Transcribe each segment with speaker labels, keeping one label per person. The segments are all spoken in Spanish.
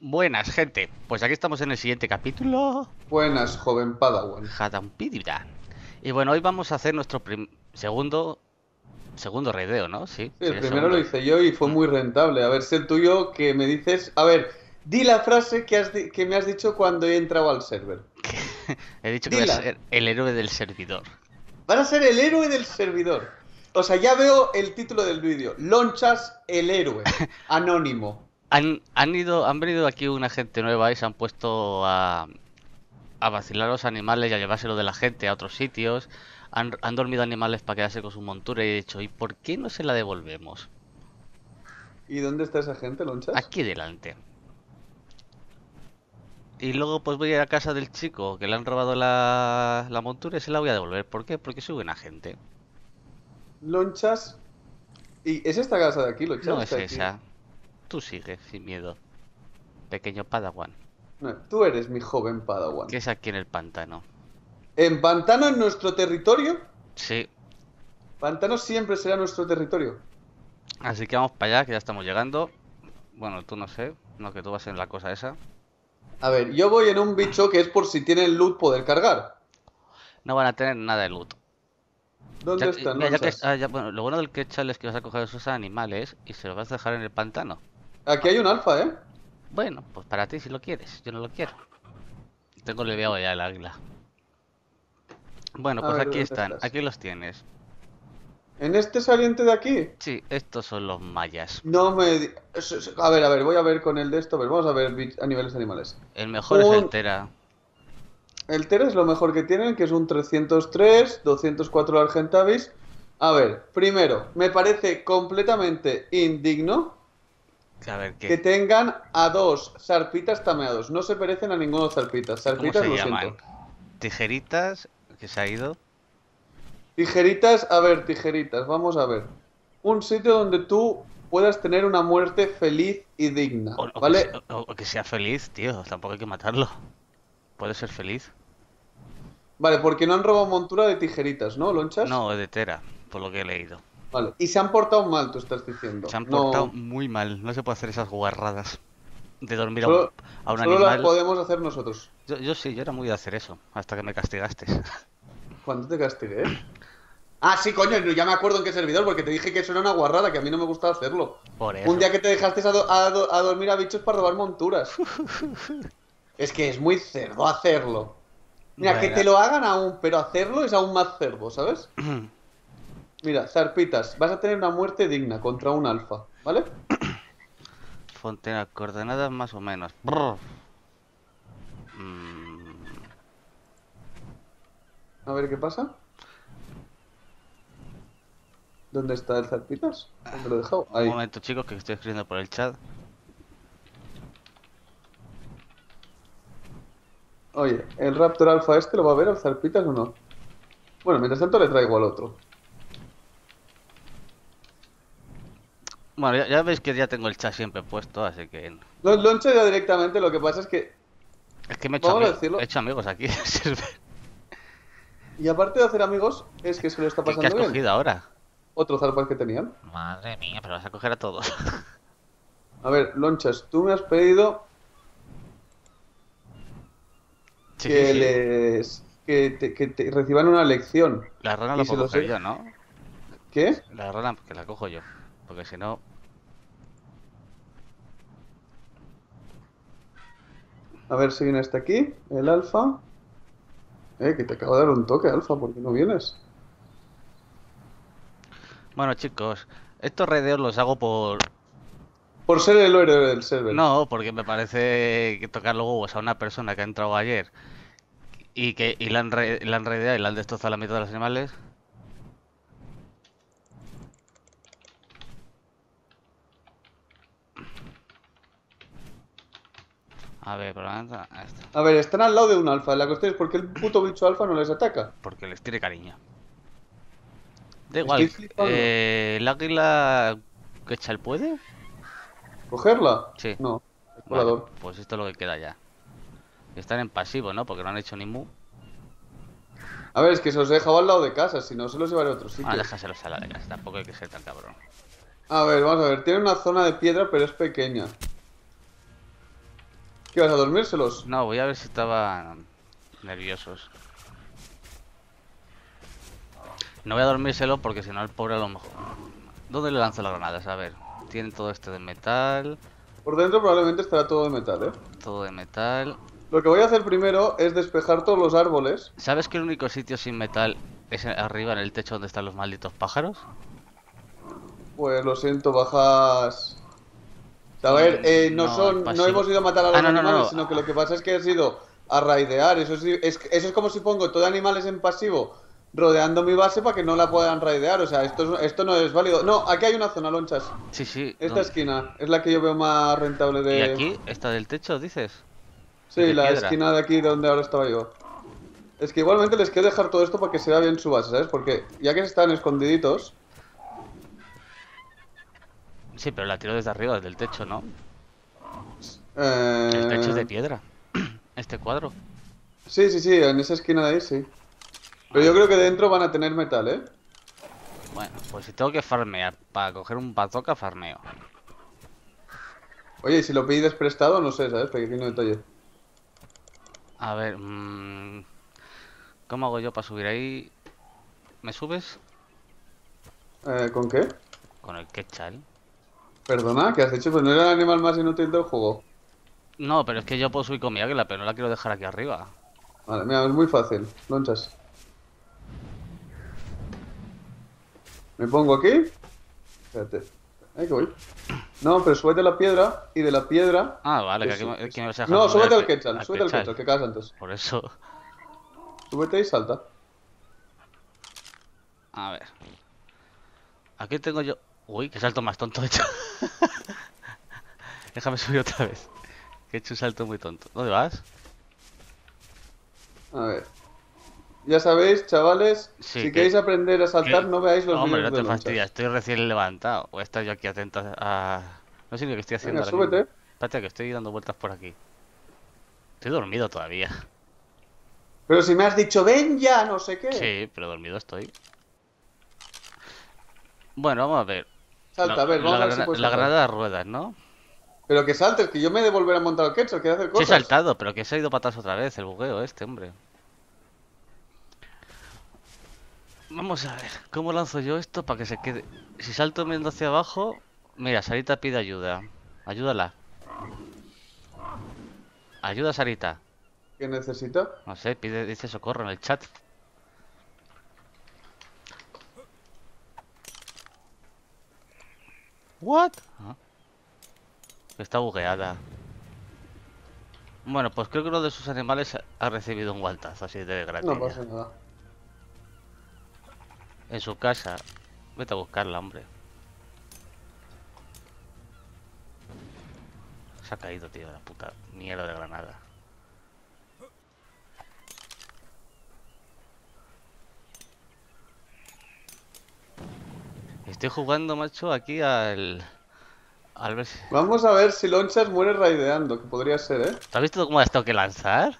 Speaker 1: Buenas, gente. Pues aquí estamos en el siguiente capítulo. Buenas, joven Padawan. Jadampidida Y bueno, hoy vamos a hacer nuestro segundo segundo redeo, ¿no? Sí. el primero lo
Speaker 2: hice yo y fue muy rentable. A ver, sé tuyo que me dices. A ver, di la frase que, has que me has dicho cuando he entrado al server.
Speaker 1: he dicho que voy a ser el héroe del servidor.
Speaker 2: Van a ser el héroe del servidor. O sea, ya veo el título del vídeo. Lonchas el héroe. Anónimo
Speaker 1: han, han, ido, han venido aquí una gente nueva y se han puesto a, a vacilar los animales y a llevárselo de la gente a otros sitios. Han, dormido animales para quedarse con su montura y he dicho, ¿y por qué no se la devolvemos?
Speaker 2: ¿Y dónde está esa gente, Lonchas?
Speaker 1: Aquí delante. Y luego pues voy a la casa del chico que le han robado la, montura y se la voy a devolver. ¿Por qué? Porque soy buena gente.
Speaker 2: Lonchas. ¿Y es esta casa de aquí, Lonchas? No es esa.
Speaker 1: Tú sigues sin miedo. Pequeño Padawan.
Speaker 2: No, tú eres mi joven Padawan. ¿Qué es aquí
Speaker 1: en el pantano?
Speaker 2: ¿En pantano en nuestro territorio? Sí. Pantano siempre será nuestro territorio.
Speaker 1: Así que vamos para allá, que ya estamos llegando. Bueno, tú no sé, no que tú vas en la cosa esa.
Speaker 2: A ver, yo voy en un bicho que es por si tienen loot poder cargar.
Speaker 1: No van a tener nada de loot.
Speaker 2: ¿Dónde están? Ya,
Speaker 1: ah, ya lo bueno del ketchup es que vas a coger esos animales y se los vas a dejar en el pantano.
Speaker 2: Aquí hay un alfa,
Speaker 1: ¿eh? Bueno, pues para ti si lo quieres, yo no lo quiero. Tengo leviado ya el águila. Bueno, pues aquí están, aquí los tienes.
Speaker 2: ¿En este saliente de aquí?
Speaker 1: Sí, estos son los mayas.
Speaker 2: No me... A ver, a ver, voy a ver con el de esto. vamos a ver a niveles animales. El mejor es el Tera. El Tera es lo mejor que tienen, que es un 303, 204 Argentavis. A ver, primero, me parece completamente indigno que tengan a dos zarpitas tameados. No se parecen a ninguno zarpitas. Zarpitas se siento. Tijeritas, que se ha ido. Tijeritas, a ver, tijeritas, vamos a ver. Un sitio donde tú puedas tener una muerte feliz y digna, o, ¿vale?
Speaker 1: Que sea, feliz, tío, tampoco hay que matarlo. Puede ser feliz.
Speaker 2: Vale, porque no han robado montura de tijeritas, ¿no, Lonchas? No, de Tera, por lo que he leído. Y se han portado mal, tú estás diciendo. Se han portado
Speaker 1: muy mal. No se puede hacer esas guarradas de dormir a un, animal podemos hacer
Speaker 2: nosotros. Yo, sí, yo era muy de hacer
Speaker 1: eso, hasta que me castigaste.
Speaker 2: ¿Cuándo te castigué? Ah, sí, coño, ya me acuerdo en qué servidor, porque te dije que eso era una guarrada, que a mí no me gustaba hacerlo. Un día que te dejaste a, dormir a bichos para robar monturas. es que es muy cerdo hacerlo. Mira, que te lo hagan aún, pero hacerlo es aún más cerdo, ¿sabes? Mira, Zarpitas, vas a tener una muerte digna contra un alfa, ¿vale?
Speaker 1: Fontena, coordenadas más o menos.
Speaker 2: A ver qué pasa. ¿Dónde está el Zarpitas? lo he dejado? Un
Speaker 1: momento, chicos, que estoy escribiendo por el chat.
Speaker 2: Oye, ¿el Raptor Alfa este lo va a ver al Zarpitas o no? Bueno, mientras tanto le traigo al otro.
Speaker 1: Bueno, ya, veis que ya tengo el chat siempre puesto, así que...
Speaker 2: Los lo ya directamente, lo que pasa es que...
Speaker 1: Es que me he hecho, amigos, aquí.
Speaker 2: y aparte de hacer amigos, es que se lo está pasando ¿Qué, has cogido ahora? Otro zarpas que tenían.
Speaker 1: Madre mía, pero vas a coger a todos.
Speaker 2: a ver, Lonchas, tú me has pedido... que les... Que, que reciban una lección. La rana la cojo yo, ¿no? ¿Qué?
Speaker 1: La rana que la cojo yo. Porque si no,
Speaker 2: A ver si viene hasta este aquí, el alfa. Eh, que te acabo de dar un toque, alfa, porque no vienes?
Speaker 1: Bueno, chicos, estos redeos los hago por...
Speaker 2: Por ser el héroe del server. No,
Speaker 1: porque me parece que tocar los huevos a una persona que ha entrado ayer y que la, han la redeado y la han destrozado a la mitad de los animales... A
Speaker 2: ver, están al lado de un alfa. La cuestión es por qué el puto bicho alfa no les ataca.
Speaker 1: Porque les tiene cariño. Da igual. Eh, ¿El águila que echa el puede? ¿Cogerla? Sí. No. pues esto es lo que queda ya. Están en pasivo, ¿no? Porque no han hecho ni
Speaker 2: mu. A ver, es que se los he dejado al lado de casa, si no se los llevaré a otro sitio. Ah,
Speaker 1: déjaselos al lado de casa, tampoco hay que ser tan cabrón.
Speaker 2: A ver, vamos a ver, tiene una zona de piedra, pero es pequeña. ¿Qué vas a dormírselos? No, voy a ver si estaban
Speaker 1: nerviosos. No voy a dormírselo porque si no el pobre a lo mejor... ¿Dónde le lanzo las granadas? A ver. Tiene todo esto de metal. Por
Speaker 2: dentro probablemente estará todo de metal, ¿eh? Todo de metal. Lo que voy a hacer primero es despejar todos los árboles.
Speaker 1: ¿Sabes que el único sitio sin metal es arriba en el techo donde están los malditos pájaros?
Speaker 2: Pues lo siento, bajas... A ver, eh, no, son, no hemos ido a matar a los ah, animales, sino que lo que pasa es que he sido a raidear. Eso es, eso es como si pongo todo animales en pasivo rodeando mi base para que no la puedan raidear. O sea, esto, esto no es válido. No, aquí hay una zona, lonchas. Sí, sí. Esta esquina es la que yo veo más rentable de... aquí?
Speaker 1: ¿Esta del techo, dices? Sí, la esquina
Speaker 2: de aquí donde ahora estaba yo. Es que igualmente les quiero dejar todo esto para que se vea bien su base, ¿sabes? Porque ya que están escondiditos...
Speaker 1: Sí, pero la tiro desde arriba, desde el techo, ¿no?
Speaker 2: El techo es de eh, piedra. Este cuadro. Sí, sí, sí, en esa esquina de ahí, sí. Pero yo creo que dentro van a tener metal, ¿eh? Bueno,
Speaker 1: pues si tengo que farmear para coger un patoca, farmeo.
Speaker 2: Oye, ¿y si lo pides desprestado, No sé, ¿sabes? un detalle. A ver, mmm...
Speaker 1: ¿cómo hago yo para subir ahí? ¿Me subes?
Speaker 2: Eh, ¿Con qué? Con el ketchup. Perdona, ¿qué has hecho? Pues no era el animal más inútil del juego.
Speaker 1: No, pero es que yo puedo subir con mi águila, pero no la quiero dejar aquí arriba.
Speaker 2: Vale, mira, es muy fácil. Lonchas. Me pongo aquí. Espérate. Ahí que voy. No, pero súbete a la piedra y de la piedra. Ah, vale, que, aquí, No, súbete al Ketchan, súbete al Ketchan, que cagas antes. Por eso. Súbete y salta. A ver.
Speaker 1: Aquí tengo yo Uy, qué salto más tonto he hecho. Déjame subir otra vez. Que he hecho un salto muy tonto. ¿Dónde
Speaker 2: vas? A ver. Ya sabéis, chavales, si queréis aprender a saltar, no veáis los no, Hombre, no te fastidias,
Speaker 1: estoy recién levantado. a estar yo aquí atento a. No sé lo que estoy haciendo. Venga, súbete. que estoy dando vueltas por aquí. Estoy dormido todavía. Pero si me has dicho, ven ya,
Speaker 2: no sé qué. Sí,
Speaker 1: pero dormido estoy. Bueno, vamos a ver la, granada de ruedas, ¿no?
Speaker 2: Pero que saltes, que yo me he de a montar el ketchup, que hacer cosas. Sí, he
Speaker 1: saltado, pero que se ha ido patas otra vez el bugueo este, hombre. Vamos a ver, ¿cómo lanzo yo esto para que se quede? Si salto viendo hacia abajo... Mira, Sarita pide ayuda. Ayúdala. Ayuda, Sarita.
Speaker 2: ¿Qué necesito?
Speaker 1: No sé, pide, dice socorro en el chat. ¿What? Ah. Está bugueada. Bueno, pues creo que uno de sus animales ha recibido un guantazo así de gratis. No pasa nada. En su casa. Vete a buscarla, hombre. Se ha caído, tío, la puta mierda de granada. Estoy jugando, macho, aquí al... al ver
Speaker 2: Vamos a ver si Lonchas muere raideando, que podría ser, ¿eh?
Speaker 1: ¿Te has visto cómo has tenido que lanzar?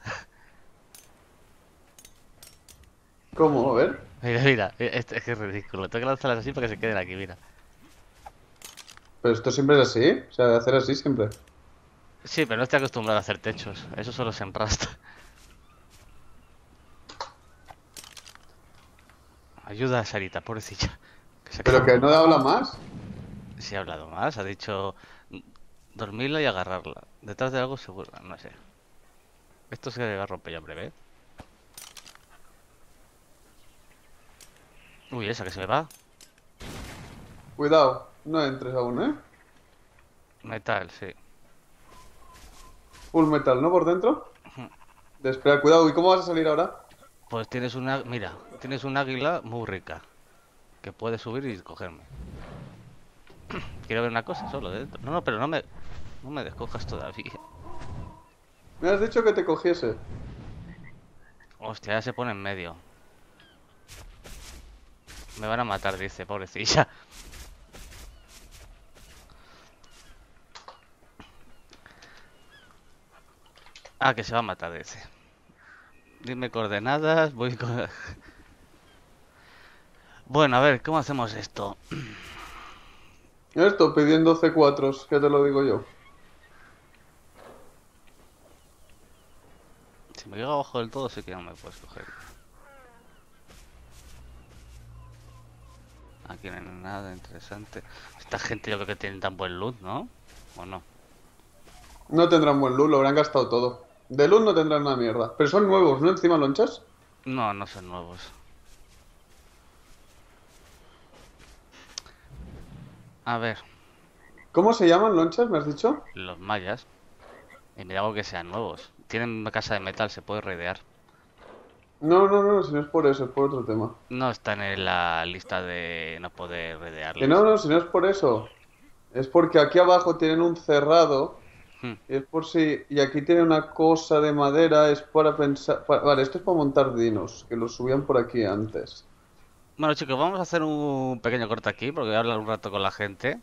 Speaker 2: ¿Cómo? A ver.
Speaker 1: Mira, mira, eh, este, es que es ridículo. Tengo que lanzarlas así para que se queden aquí, mira.
Speaker 2: Pero esto siempre es así, o sea, de hacer así siempre.
Speaker 1: Sí, pero no estoy acostumbrado a hacer techos. Eso solo se emprasta. Ayuda a Sarita, pobrecilla. Pero que no habla más. Sí ha hablado más, ha dicho dormirla y agarrarla. Detrás de algo seguro, no sé. Esto se va a romper ya breve. Uy, esa que se me va.
Speaker 2: Cuidado, no entres aún, ¿eh?
Speaker 1: Metal, sí.
Speaker 2: Un metal, ¿no? Por dentro. espera cuidado. ¿Y cómo vas a salir ahora?
Speaker 1: Pues tienes una... Mira, tienes un águila muy rica puede subir y cogerme. Quiero ver una cosa solo dentro. No, no, pero no me, no me descojas todavía.
Speaker 2: Me has dicho que te cogiese.
Speaker 1: Hostia, ya se pone en medio. Me van a matar, dice, pobrecilla. Ah, que se va a matar, dice. Dime coordenadas, voy con... Bueno, a ver, ¿cómo hacemos
Speaker 2: esto? Esto, pidiendo C4, s que te lo digo yo.
Speaker 1: Si me llega abajo del todo, sí que no me puedo coger. Aquí ah, no hay nada interesante. Esta gente yo creo que tienen tan buen luz, ¿no? ¿O no?
Speaker 2: No tendrán buen luz, lo habrán gastado todo. De luz no tendrán una mierda. ¿Pero son nuevos, no encima lonchas? No, no son nuevos. A ver. ¿Cómo se llaman lonchas, me has dicho?
Speaker 1: Los mayas. Y me que sean nuevos. Tienen una casa de metal, se puede rodear
Speaker 2: No, no, no, si no es por eso, es por otro tema.
Speaker 1: No está en la lista de no poder rodearlos.
Speaker 2: no, no, si no es por eso. Es porque aquí abajo tienen un cerrado. Y hmm. es por si. Y aquí tiene una cosa de madera, es para pensar. Vale, esto es para montar dinos, que lo subían por aquí antes.
Speaker 1: Bueno chicos, vamos a hacer un pequeño corte aquí porque voy a hablar un rato con la gente.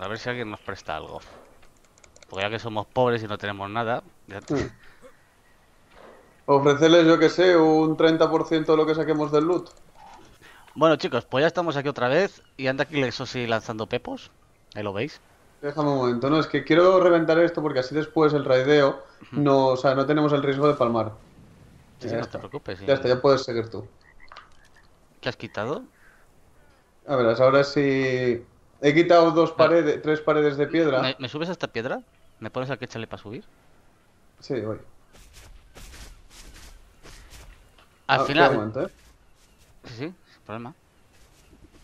Speaker 1: A ver si alguien nos presta algo. Porque ya que somos pobres y no tenemos nada. Hmm.
Speaker 2: Ofrecerles, yo que sé, un 30% de lo que saquemos del loot.
Speaker 1: Bueno chicos, pues ya estamos aquí otra vez y anda aquí Lexosi lanzando pepos. Ahí lo veis.
Speaker 2: Déjame un momento, no, es que quiero reventar esto porque así después el raideo, no, o sea, no tenemos el riesgo de palmar.
Speaker 1: Sí, no te preocupes. Ya está, ya
Speaker 2: puedes seguir tú.
Speaker 1: ¿Qué has quitado?
Speaker 2: A ver, ahora sí. He quitado dos ah. paredes, tres paredes de piedra.
Speaker 1: ¿Me, subes a esta piedra? ¿Me pones al que para subir? Sí, voy. Al ah, final. Eh. Sí, sí, sin problema.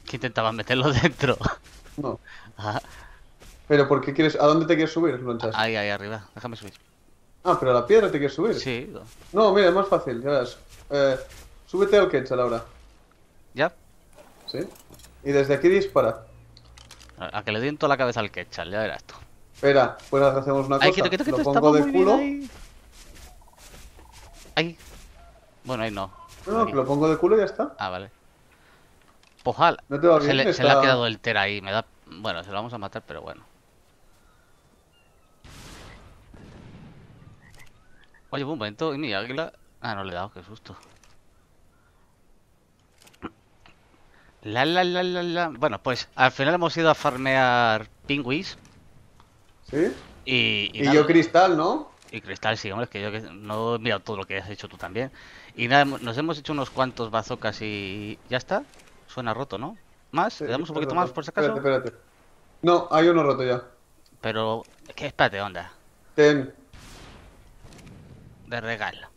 Speaker 1: Que
Speaker 2: intentaban meterlo dentro. No. Ajá. Ah. Pero ¿por qué quieres? ¿A dónde te quieres subir, Ahí, ahí arriba. Déjame subir. Ah, pero a la piedra te quieres subir. Sí. No, mira, es más fácil, ya verás. Eh, súbete al Ketchel ahora. ¿Ya? Sí. Y desde aquí dispara.
Speaker 1: A, que le den toda la cabeza al Ketchal, ya verás esto Espera,
Speaker 2: pues hacemos una Ay, cosa. quito, quito. Lo pongo de culo. Ahí.
Speaker 1: Bueno, ahí no. No, que lo pongo
Speaker 2: de culo y ya está. Ah, vale. Pojal. No te se, le, se, le, ha quedado el
Speaker 1: Tera ahí. Me da... Bueno, se lo vamos a matar, pero bueno. Oye, un momento. ¿Y mi águila? Ah, no le he dado, qué susto. La, la, la, la, la. Bueno, pues al final hemos ido a farmear pingüis. ¿Sí? Y, y, yo cristal, ¿no? Y cristal, sí, hombre, es que yo no he mirado todo lo que has hecho tú también. Y nada, nos hemos hecho unos cuantos bazocas y ya está. Suena roto, ¿no? ¿Más? ¿Le damos un poquito más por si acaso? Espérate, espérate. No, hay uno roto ya. Pero, ¿Qué que
Speaker 2: espérate, onda. Ten. De regalo.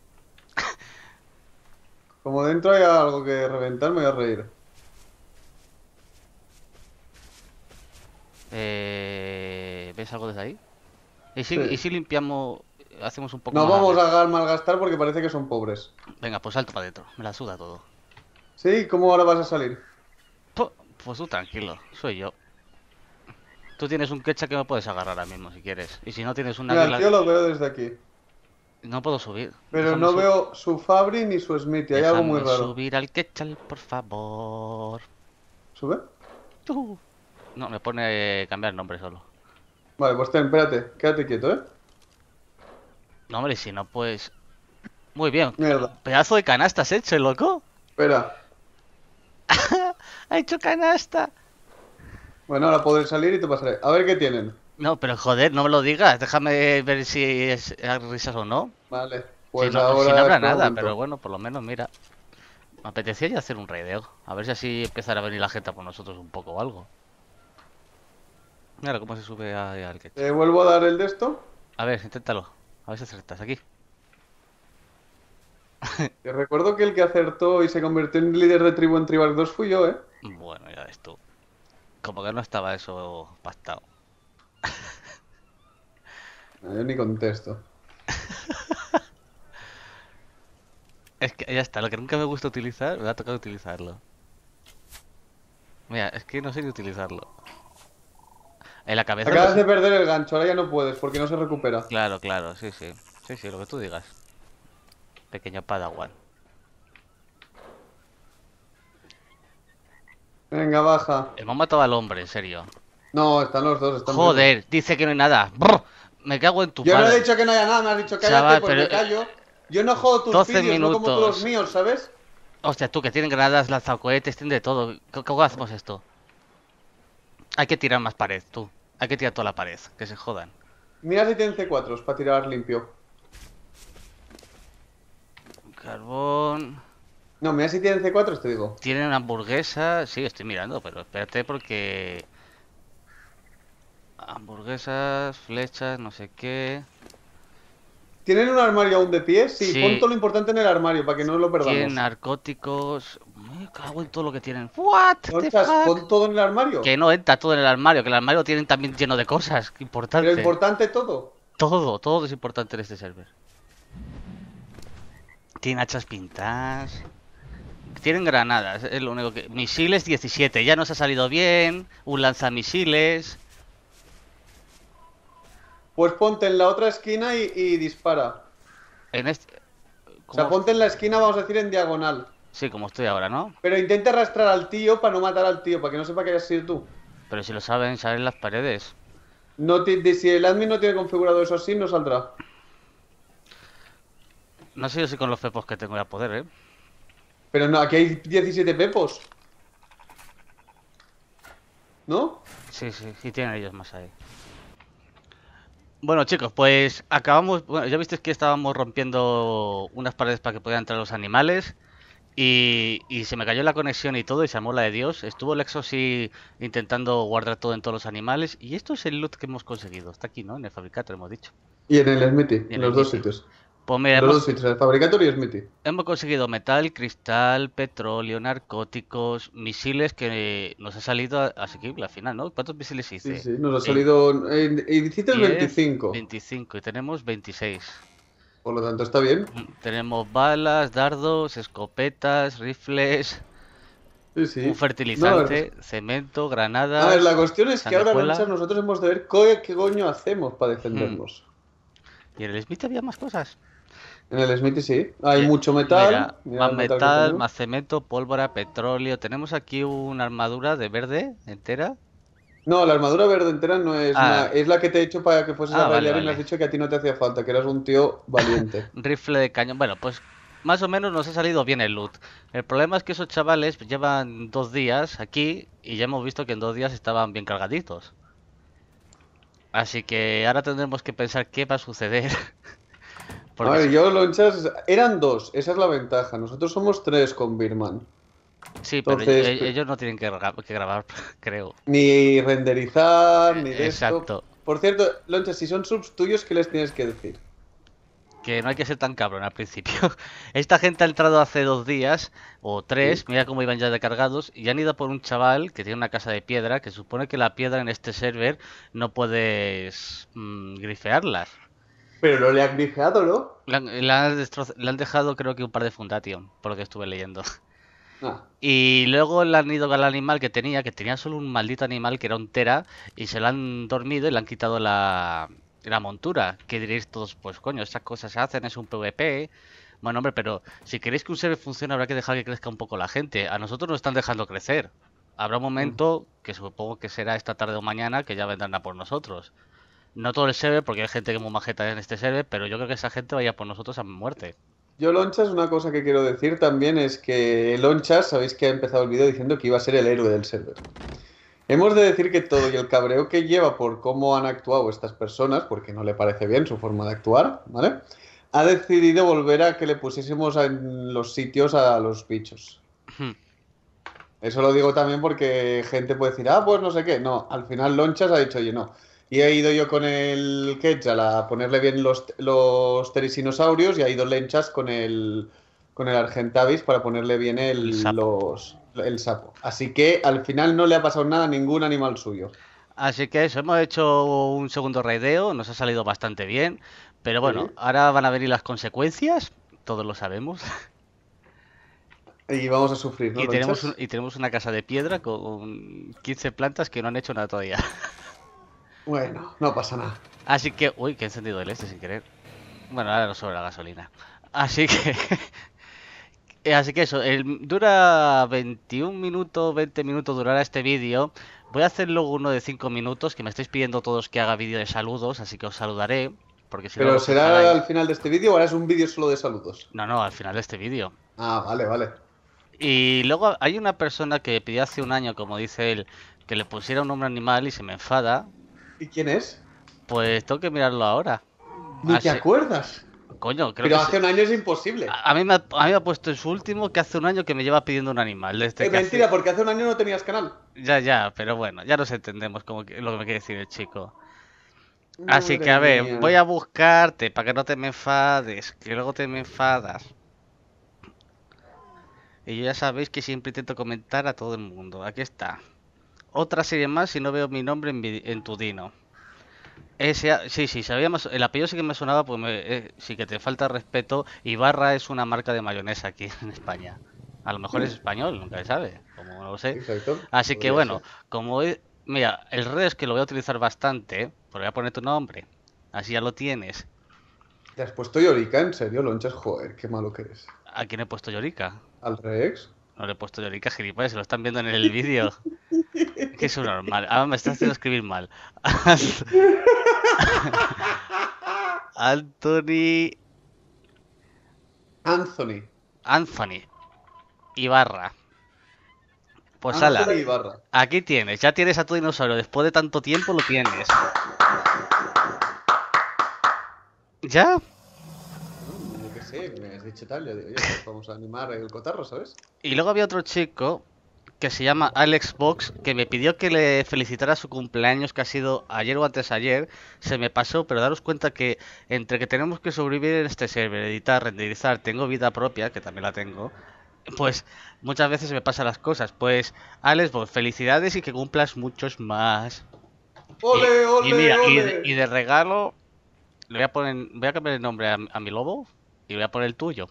Speaker 2: Como dentro hay algo que reventar, me voy a reír.
Speaker 1: Eh, ¿Ves algo desde ahí? ¿Y si, limpiamos, hacemos un poco No vamos a
Speaker 2: malgastar porque parece que son pobres. Venga, pues salto para adentro, me la suda todo.
Speaker 1: ¿Sí? ¿Cómo ahora vas a salir? Pues, tú tranquilo, soy yo. Tú tienes un quecha que me puedes agarrar ahora mismo si quieres. Y si no tienes una... Mira, yo
Speaker 2: lo veo desde aquí. No puedo subir. Pero no veo su Fabri ni su Smithy, hay algo muy raro.
Speaker 1: subir al ketchup, por favor. ¿Sube? tú no, me pone eh, cambiar nombre solo.
Speaker 2: Vale, pues ten, espérate, quédate quieto, ¿eh?
Speaker 1: No, hombre, si no, pues... Muy bien. Pedazo de canasta has hecho, loco. Espera.
Speaker 2: ha hecho canasta. Bueno, ahora podré salir y te pasaré. A ver qué tienen. No, pero joder, no me lo
Speaker 1: digas. Déjame ver si es risas o no. Vale. Pues si no, ahora habrá nada, pero bueno, por lo menos, mira. Me apetecía ya hacer un raideo. A ver si así empezará a venir la gente por nosotros un poco o algo. Mira cómo se sube al que. ¿Te vuelvo a dar el de
Speaker 2: esto? A
Speaker 1: ver, inténtalo. A ver si acertas aquí.
Speaker 2: Te recuerdo que el que acertó y se convirtió en líder de tribu en Tribal 2 fui yo, ¿eh?
Speaker 1: Bueno, ya ves tú. Como que no estaba eso pactado.
Speaker 2: yo ni contesto.
Speaker 1: es que ya está, lo que nunca me gusta utilizar, me ha tocado utilizarlo. Mira, es que no sé ni utilizarlo en la cabeza. Acabas de
Speaker 2: perder el gancho, ahora ya no puedes
Speaker 1: porque no se recupera. Claro, claro, sí, sí. Sí, sí, lo que tú digas. Pequeño padawan. Venga, baja. Hemos matado al hombre, en serio.
Speaker 2: No, están los dos. Están Joder,
Speaker 1: dice que no hay nada. me cago en tu Yo no he dicho
Speaker 2: que no haya nada, me has dicho que haya. porque pero... Eh, callo. Yo no juego tus 12 minutos. no como tú los míos, ¿sabes?
Speaker 1: Hostia, tú que tienen granadas, lanzacohetes, tienen de todo. ¿Cómo hacemos esto? Hay que tirar más pared, tú. Hay que tirar toda la pared, que se jodan.
Speaker 2: Mira si tienen C4 para tirar limpio. Carbón. No, mira si tienen C4, te digo.
Speaker 1: Tienen hamburguesas... Sí, estoy mirando, pero espérate porque. Hamburguesas, flechas, no sé qué.
Speaker 2: ¿Tienen un armario aún de pie? Sí, sí. pon todo lo importante en el armario para que no lo perdamos. Tienen
Speaker 1: narcóticos. Me cago en todo lo que tienen. What
Speaker 2: todo
Speaker 1: en el armario? Que no entra todo en el armario, que el armario tienen también lleno de cosas. Importante. ¿Pero importante todo? Todo, todo es importante en este server. Tiene hachas pintadas. Tienen granadas, es lo único que... Misiles 17, ya nos ha salido bien. Un lanzamisiles.
Speaker 2: Pues ponte en la otra esquina y, y dispara. En este... O sea, ponte en la esquina, vamos a decir, en diagonal.
Speaker 1: Sí, como estoy ahora, ¿no?
Speaker 2: Pero intenta arrastrar al tío para no matar al tío, para que no sepa que hayas sido tú.
Speaker 1: Pero si lo saben, salen las paredes.
Speaker 2: No si el admin no tiene configurado eso así, no saldrá.
Speaker 1: No sé yo si con los pepos que tengo ya
Speaker 2: poder, ¿eh? Pero no, aquí hay 17 pepos. ¿No?
Speaker 1: Sí, sí, sí tienen ellos más ahí. Bueno chicos, pues acabamos, bueno ya visteis que estábamos rompiendo unas paredes para que pudieran entrar los animales y, se me cayó la conexión y todo, y se amó la de Dios. Estuvo Lexo sí intentando guardar todo en todos los animales. Y esto es el loot que hemos conseguido. Está aquí, ¿no? En el fabricator, hemos dicho.
Speaker 2: Y en el Smithy, en, los dos sitios. En los dos sitios, el fabricator y Smithy.
Speaker 1: Hemos conseguido metal, cristal, petróleo, narcóticos, misiles que nos ha salido seguir al final, ¿no? ¿Cuántos misiles hice? Sí, sí, nos ha salido. y
Speaker 2: eh, 25.
Speaker 1: 25 y tenemos 26. Por lo tanto, está bien. Tenemos balas, dardos, escopetas, rifles. Un fertilizante, cemento, granadas. A ver, la cuestión es que ahora
Speaker 2: nosotros hemos de ver qué, coño hacemos para defendernos. Hmm. ¿Y en el Smith había más cosas? En el Smith sí. Hay eh, mucho metal. más metal más
Speaker 1: cemento, pólvora, petróleo. Tenemos aquí una armadura de verde entera
Speaker 2: no, la armadura verde entera no es ah. Es la que te he hecho para que fueses ah, a bailar y me has dicho que a ti no te hacía falta, que eras un tío valiente.
Speaker 1: Rifle de cañón. Bueno, pues más o menos nos ha salido bien el loot. El problema es que esos chavales llevan dos días aquí y ya hemos visto que en dos días estaban bien cargaditos. Así que ahora tendremos que pensar qué va a suceder. A ver, yo
Speaker 2: hinchas, Eran dos, esa es la ventaja. Nosotros somos tres con Birman. Sí, pero e-, pues ellos, no tienen que, grabar, creo. Ni renderizar, ni Exacto.
Speaker 1: Por cierto, Loncha, si son subs
Speaker 2: tuyos, ¿qué les tienes que decir?
Speaker 1: que no hay que ser tan cabrón al principio. Esta gente ha entrado hace dos días o tres, mira cómo iban ya descargados, y han ido por un chaval que tiene una casa de piedra, que supone que la piedra en este server no puedes mm, grifearla.
Speaker 2: Pero no le han grifeado,
Speaker 1: ¿no? Le han dejado creo que un par de fundation por lo que estuve leyendo. Ah. Y luego le han ido al animal que tenía, que tenía solo un maldito animal que era un tera, y se lo han dormido y le han quitado la, la montura. Que diréis todos, pues coño, esas cosas se hacen, es un PvP. Bueno, hombre, pero si queréis que un server funcione, habrá que dejar que crezca un poco la gente. A nosotros nos están dejando crecer. Habrá un momento, mm. que supongo que será esta tarde o mañana, que ya vendrán a por nosotros. No todo el server, porque hay gente que es muy majeta en este server, pero yo creo que esa gente vaya por nosotros a muerte.
Speaker 2: Yo Lonchas, una cosa que quiero decir también es que Lonchas, sabéis que ha empezado el vídeo diciendo que iba a ser el héroe del server. Hemos de decir que todo y el cabreo que lleva por cómo han actuado estas personas, porque no le parece bien su forma de actuar, ¿vale? Ha decidido volver a que le pusiésemos en los sitios a los bichos. Eso lo digo también porque gente puede decir, ah, pues no sé qué. No, al final Lonchas ha dicho, oye, no, y he ido yo con el Ketchal a ponerle bien los, los y ha ido Lenchas con el, con el Argentavis para ponerle bien el, sapo. Los, el sapo. Así que al final no le ha pasado nada a ningún animal suyo. Así que eso, hemos hecho un segundo raideo, nos ha salido
Speaker 1: bastante bien, pero bueno, ahora van a venir las consecuencias, todos lo sabemos.
Speaker 2: Y vamos a sufrir, ¿no? Y, tenemos,
Speaker 1: y tenemos una casa de piedra con 15 plantas que no han hecho nada todavía. Bueno, no pasa nada. Así que, uy, que he encendido el este sin querer. Bueno, ahora no sobre la gasolina. Así que, eh, así que eso, dura 21 minutos, 20 minutos durará este vídeo. Voy a hacer luego uno de 5 minutos, que me estáis pidiendo todos que haga vídeo de saludos, así que os saludaré. Porque si ¿Pero pues será al
Speaker 2: final de este vídeo o harás un vídeo solo de saludos? No, no, al final de este vídeo.
Speaker 1: Ah, vale, vale. Y luego hay una persona que pidió hace un año, como dice él, que le pusiera un nombre animal y se me enfada. ¿Y quién es? Pues tengo que mirarlo ahora. ¿No te acuerdas? Coño, creo Pero hace un
Speaker 2: año es imposible.
Speaker 1: A, mí me ha, puesto en su último que hace un año que me lleva pidiendo un animal. Este es mentira, porque
Speaker 2: hace un año no tenías canal.
Speaker 1: Ya, ya, pero bueno, ya nos entendemos como lo que me quiere decir el chico. Así que a ver, voy a buscarte para que no te me enfades, que luego te me enfadas. Y ya sabéis que siempre intento comentar a todo el mundo. Aquí está otra serie más si no veo mi nombre en, tu Dino. Ese, ah, sí, sí, sabíamos, el apellido sí que me sonaba, pues eh, sí que te falta respeto. Ibarra es una marca de mayonesa aquí en España. A lo mejor es mm. español, nunca se sabe, como lo sé. Así que bueno, como como mira, el es que lo voy a utilizar bastante, pero pues voy a poner tu nombre.
Speaker 2: Así ya lo tienes. ¿Te has puesto Yorika, ¿En serio, Lonchas? Joder, qué malo que eres. ¿A quién
Speaker 1: he puesto Yorika? ¿Al Rex? No le he puesto Yorika, gilipollas, se lo están viendo en el vídeo. Que es un normal. Ahora me estás haciendo escribir mal. Anthony. Anthony. Anthony. Ibarra. Pues ala. Aquí tienes. Ya tienes a tu dinosaurio. Después de tanto tiempo lo tienes. ¿Ya? No,
Speaker 2: yo sé, me has dicho tal. Yo pues vamos a animar el cotarro, ¿sabes?
Speaker 1: Y luego había otro chico que se llama Alex Box, que me pidió que le felicitara su cumpleaños, que ha sido ayer o antes ayer. Se me pasó, pero daros cuenta que entre que tenemos que sobrevivir en este server, editar, renderizar, tengo vida propia, que también la tengo, pues muchas veces me pasan las cosas. Pues Alex Box, felicidades y que cumplas muchos más.
Speaker 2: y, Y,
Speaker 1: de, regalo, le voy a poner, voy a cambiar el nombre a mi lobo y voy a poner el tuyo.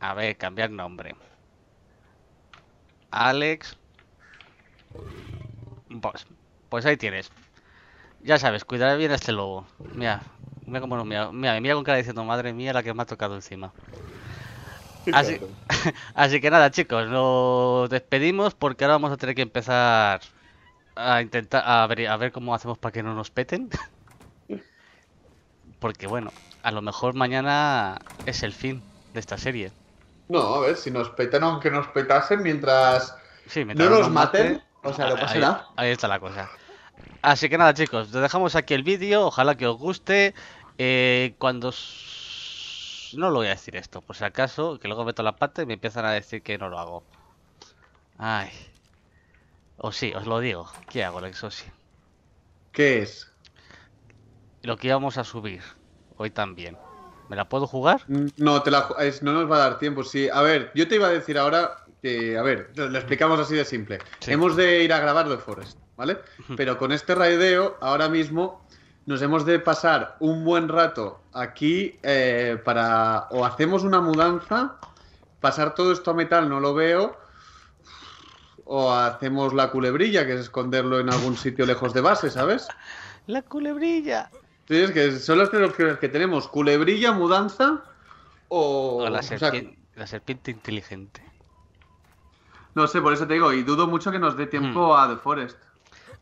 Speaker 1: A ver, cambiar nombre. Alex. Pues, pues, ahí tienes. Ya sabes, cuidaré bien este lobo. Mira, mira cómo no, mira, mira, mira con cara diciendo, madre mía, la que me ha tocado encima. Así, que nada, chicos, nos despedimos porque ahora vamos a tener que empezar a intentar a ver cómo hacemos para que no nos peten. Porque bueno, a lo mejor mañana es el fin de esta serie.
Speaker 2: No, a ver, si nos petan, aunque nos petasen, mientras, no nos maten, o sea, lo pasará.
Speaker 1: Ahí, ahí está la cosa. Así que nada, chicos, te dejamos aquí el vídeo. Ojalá que os guste. Eh, cuando. No lo voy a decir esto, por si acaso, que luego meto la pata y me empiezan a decir que no lo hago. Ay. O sí, os lo digo. ¿Qué hago, sí.
Speaker 2: ¿Qué es? Lo que íbamos a subir. Hoy también. ¿Me la puedo jugar? Mm. No, te la, no nos va a dar tiempo, sí. A ver, yo te iba a decir ahora que, a ver, lo explicamos así de simple. Hemos de ir a grabar The Forest, ¿vale? Pero con este raideo, ahora mismo nos hemos de pasar un buen rato aquí eh, para o hacemos una mudanza, pasar todo esto a metal no lo veo, o hacemos la culebrilla, que es esconderlo en algún sitio lejos de base, ¿sabes? La culebrilla que son las tres opciones que tenemos: culebrilla, mudanza o. la,
Speaker 1: serpiente, inteligente.
Speaker 2: No sé, por eso te digo, y dudo mucho que nos dé tiempo hmm. a The Forest.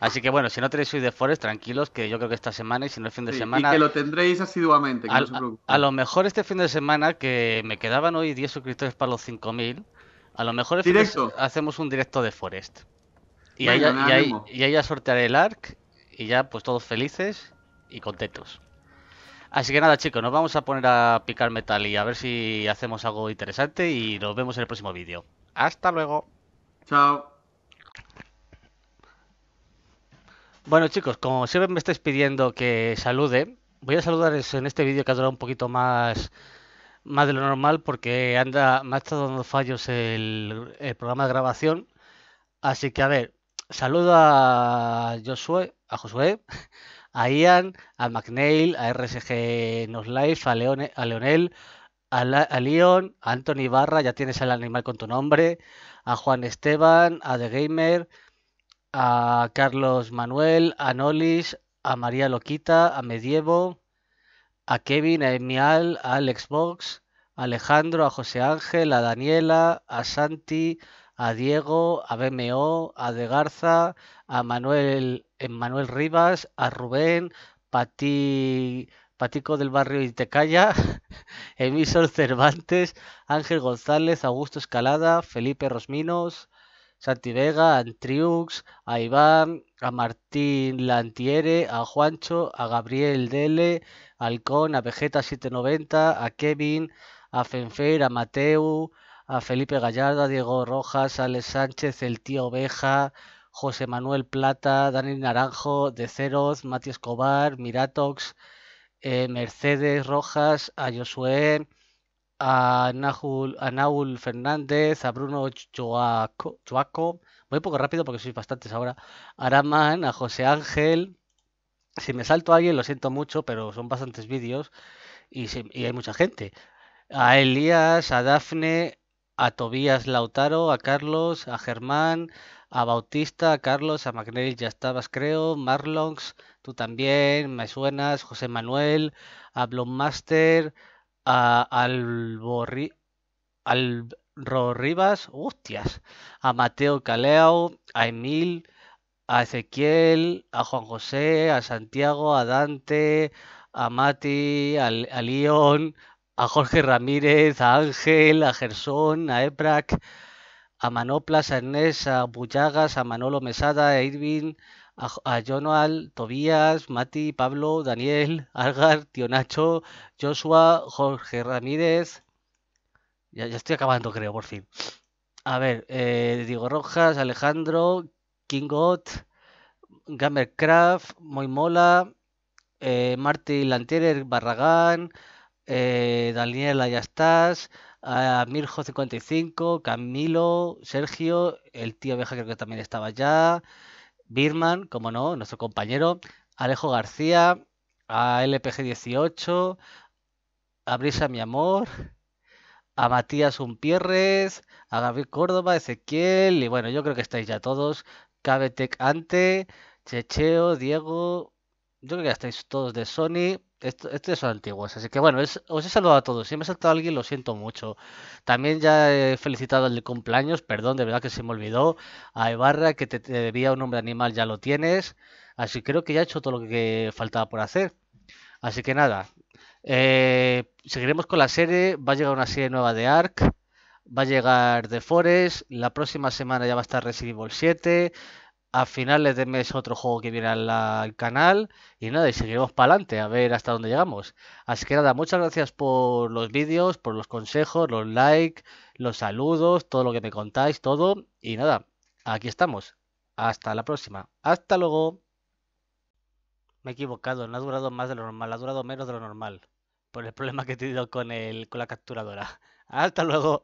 Speaker 1: Así que bueno, si no tenéis hoy The Forest, tranquilos, que yo creo que esta semana y si no el fin de semana. Y que lo
Speaker 2: tendréis asiduamente. Que a, no se
Speaker 1: A, lo mejor este fin de semana, que me quedaban hoy 10 suscriptores para los 5000, a lo mejor semana este hacemos un directo de Forest.
Speaker 2: Y, ahí,
Speaker 1: y ahí ya sortearé el ARC y ya, pues todos felices y contentos. Así que nada, chicos, nos vamos a poner a picar metal y a ver si hacemos algo interesante y nos vemos en el próximo vídeo. Hasta luego. Chao. Bueno, chicos, como siempre me estáis pidiendo que salude, voy a saludarles en este vídeo que ha durado un poquito más más de lo normal porque anda me ha estado dando fallos el, programa de grabación. Así que a ver, saludo a Josué, a Josué, a Ian, a McNeil, a RSG Noslife, a, a Leonel, a, a, Leon, a Anthony Barra, ya tienes al animal con tu nombre, a Juan Esteban, a The Gamer, a Carlos Manuel, a Nolis, a María Loquita, a Medievo, a Kevin, a Emial, a Alex a Alejandro, a José Ángel, a Daniela, a Santi, a Diego, a BMO, a De Garza, a Manuel, Manuel Rivas, a Rubén, Patico del Barrio Itecaya, Emisor Cervantes, Ángel González, Augusto Escalada, Felipe Rosminos, Santi Vega, Antriux, a Iván, a Martín Lantiere, a Juancho, a Gabriel Dele, a Alcón, a Vegeta 790, a Kevin, a Fenfer, a Mateu, a Felipe a Diego Rojas, Alex Sánchez, el tío Oveja, José Manuel Plata, Daniel Naranjo, De Ceroz, Mati Escobar, Miratox, eh, Mercedes Rojas, a Josué, a Nahul, a Fernández, a Bruno Chuaco, voy poco rápido porque sois bastantes ahora, a Araman, a José Ángel, si me salto a alguien lo siento mucho, pero son bastantes vídeos y, y hay mucha gente, a Elías, a Dafne, a Tobías Lautaro, a Carlos, a Germán, a Bautista, a Carlos, a McNeil, ya estabas creo, Marlonx, tú también, me suenas, José Manuel, a Blommaster, a Alborri, al Rivas, hostias, a Mateo Caleo, a Emil, a Ezequiel, a Juan José, a Santiago, a Dante, a Mati, a, a a Jorge Ramírez, a Ángel, a Gerson, a Ebrac, a Manoplas, a a Bullagas, a Manolo Mesada, a Irvin, a, a Jonoal, Tobías, Mati, Pablo, Daniel, Algar, Tionacho, Nacho, Joshua, Jorge Ramírez. Ya, ya estoy acabando, creo, por fin. A ver, eh, Diego Rojas, Alejandro, Kingot, Gamercraft, Moimola, eh, Martín Lantierer, Barragán, eh, Daniela, ya estás. A Mirjo55, Camilo, Sergio, el tío vieja creo que también estaba ya. Birman, como no, nuestro compañero. Alejo García, a LPG18, a Brisa Mi Amor, a Matías Umpierres, a Gabriel Córdoba, Ezequiel, y bueno, yo creo que estáis ya todos. Cabetec Ante, Checheo, Diego, yo creo que ya estáis todos de Sony. Esto, son antiguos, así que bueno, os he saludado a todos. Si me ha saltado alguien, lo siento mucho. También ya he felicitado al de cumpleaños, perdón, de verdad que se me olvidó. A Ibarra, que te, debía un nombre animal, ya lo tienes. Así que creo que ya he hecho todo lo que faltaba por hacer. Así que nada, eh, seguiremos con la serie. Va a llegar una serie nueva de Arc, Va a llegar The Forest. La próxima semana ya va a estar Resident Evil 7 a finales de mes otro juego que viene al, canal y nada, y seguiremos para adelante a ver hasta dónde llegamos. Así que nada, muchas gracias por los vídeos, por los consejos, los likes, los saludos, todo lo que me contáis, todo y nada, aquí estamos. Hasta la próxima. Hasta luego. Me he equivocado, no ha durado más de lo normal, ha durado menos de lo normal. Por el problema que he tenido con, el, con la capturadora. Hasta luego.